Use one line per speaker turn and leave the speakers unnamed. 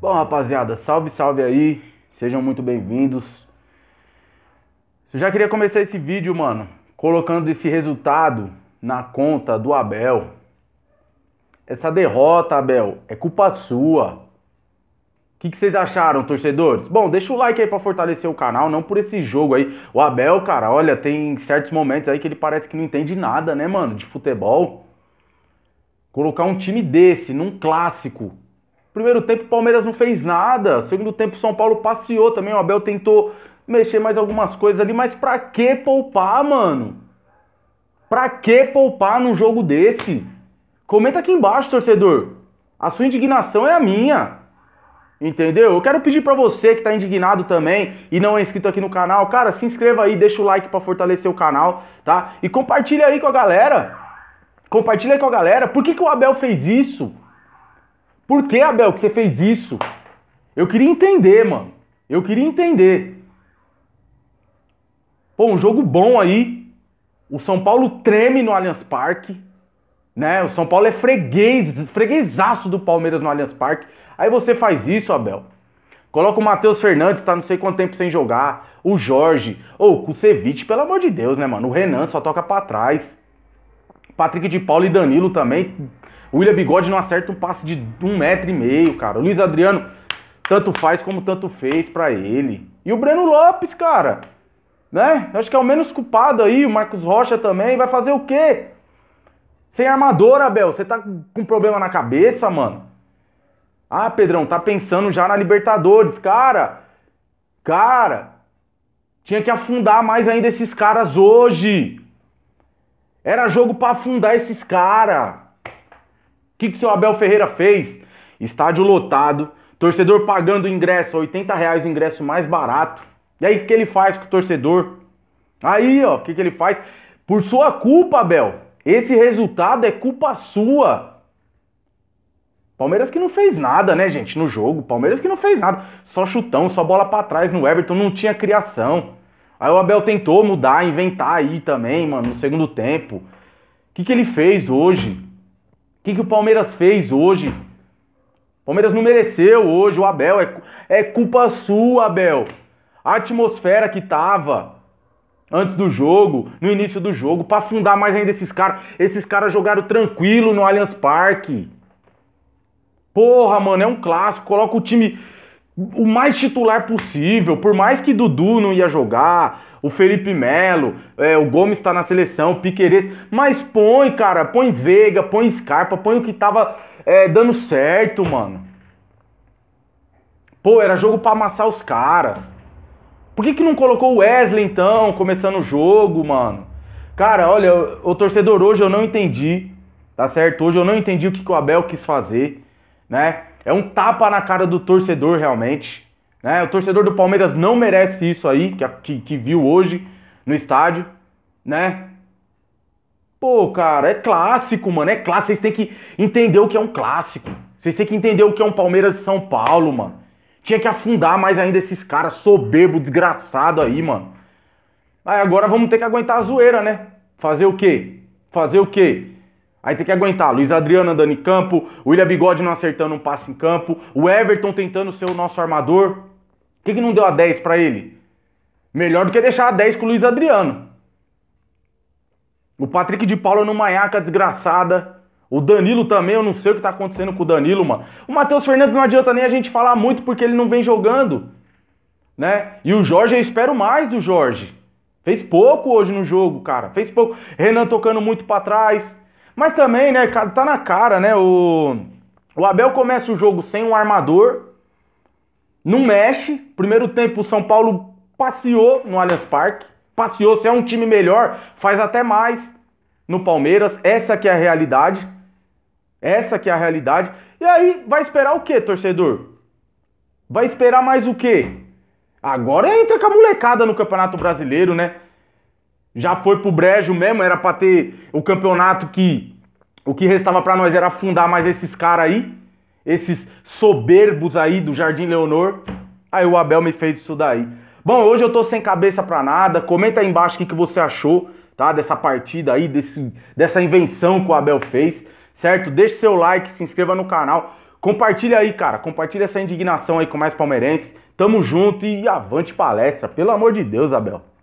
Bom, rapaziada, salve, salve aí. Sejam muito bem-vindos. Eu já queria começar esse vídeo, mano, colocando esse resultado na conta do Abel. Essa derrota, Abel, é culpa sua. O que, que, vocês acharam, torcedores? Bom, deixa o like aí pra fortalecer o canal, não por esse jogo aí. O Abel, cara, olha, tem certos momentos aí que ele parece que não entende nada, né, mano, de futebol. Colocar um time desse num clássico Primeiro tempo, o Palmeiras não fez nada. Segundo tempo, o São Paulo passeou também. O Abel tentou mexer mais algumas coisas ali. Mas pra que poupar, mano? Pra que poupar num jogo desse? Comenta aqui embaixo, torcedor. A sua indignação é a minha. Entendeu? Eu quero pedir para você que tá indignado também e não é inscrito aqui no canal, cara, se inscreva aí, deixa o like para fortalecer o canal, tá? E compartilha aí com a galera. Compartilha aí com a galera. Por que, que o Abel fez isso? Por que, Abel, que você fez isso? Eu queria entender, mano. Eu queria entender. Pô, um jogo bom aí. O São Paulo treme no Allianz Parque. Né? O São Paulo é freguês, freguesaço do Palmeiras no Allianz Parque. Aí você faz isso, Abel. Coloca o Matheus Fernandes, tá não sei quanto tempo sem jogar. O Jorge. Ou oh, o Kusevich, pelo amor de Deus, né, mano? O Renan só toca para trás. Patrick de Paulo e Danilo também o William Bigode não acerta um passe de um metro e meio, cara. O Luiz Adriano tanto faz como tanto fez para ele. E o Breno Lopes, cara, né? Eu acho que é o menos culpado aí. O Marcos Rocha também vai fazer o quê? Sem armador, Abel. Você tá com problema na cabeça, mano. Ah, Pedrão, tá pensando já na Libertadores, cara. Cara, tinha que afundar mais ainda esses caras hoje. Era jogo para afundar esses caras que, que o seu Abel Ferreira fez? Estádio lotado, torcedor pagando ingresso, 80 reais o ingresso mais barato. E aí o que ele faz com o torcedor? Aí, ó, o que, que ele faz? Por sua culpa, Abel. Esse resultado é culpa sua. Palmeiras que não fez nada, né, gente, no jogo. Palmeiras que não fez nada. Só chutão, só bola para trás no Everton, não tinha criação. Aí o Abel tentou mudar, inventar aí também, mano, no segundo tempo. O que, que ele fez hoje? que, que o Palmeiras fez hoje? O Palmeiras não mereceu hoje, o Abel. É, é culpa sua, Abel. A atmosfera que tava antes do jogo, no início do jogo, para afundar mais ainda esses caras. Esses caras jogaram tranquilo no Allianz Parque. Porra, mano, é um clássico. Coloca o time o mais titular possível. Por mais que Dudu não ia jogar, o Felipe Melo, é, o Gomes está na seleção, o Piqueires, mas põe, cara, põe Veiga, põe Scarpa, põe o que tava é, dando certo, mano. Pô, era jogo para amassar os caras. Por que, que não colocou o Wesley então, começando o jogo, mano? Cara, olha, o torcedor hoje eu não entendi, tá certo? Hoje eu não entendi o que, que o Abel quis fazer, né? É um tapa na cara do torcedor realmente. Né? O torcedor do Palmeiras não merece isso aí, que, que, que viu hoje no estádio, né? Pô, cara, é clássico, mano. É clássico. Vocês têm que entender o que é um clássico. Vocês têm que entender o que é um Palmeiras de São Paulo, mano. Tinha que afundar mais ainda esses caras soberbo, desgraçado aí, mano. Aí agora vamos ter que aguentar a zoeira, né? Fazer o quê? Fazer o quê? Aí tem que aguentar. Luiz Adriano andando em campo, o William Bigode não acertando um passe em campo, o Everton tentando ser o nosso armador. Por que, que não deu a 10 para ele? Melhor do que deixar a 10 com o Luiz Adriano. O Patrick de Paula no maiaca desgraçada. O Danilo também, eu não sei o que tá acontecendo com o Danilo, mano. O Matheus Fernandes não adianta nem a gente falar muito porque ele não vem jogando. Né? E o Jorge, eu espero mais do Jorge. Fez pouco hoje no jogo, cara. Fez pouco. Renan tocando muito para trás. Mas também, né, tá na cara, né? O, o Abel começa o jogo sem um armador, não mexe. Primeiro tempo, o São Paulo passeou no Allianz Parque. Passeou, se é um time melhor, faz até mais no Palmeiras. Essa que é a realidade. Essa que é a realidade. E aí, vai esperar o que, torcedor? Vai esperar mais o quê? Agora entra com a molecada no Campeonato Brasileiro, né? já foi pro brejo mesmo, era pra ter o campeonato que o que restava para nós era afundar mais esses caras aí, esses soberbos aí do Jardim Leonor. Aí o Abel me fez isso daí. Bom, hoje eu tô sem cabeça pra nada. Comenta aí embaixo o que, que você achou, tá? Dessa partida aí, desse, dessa invenção que o Abel fez, certo? Deixe seu like, se inscreva no canal. Compartilha aí, cara. Compartilha essa indignação aí com mais palmeirenses. Tamo junto e avante palestra. Pelo amor de Deus, Abel.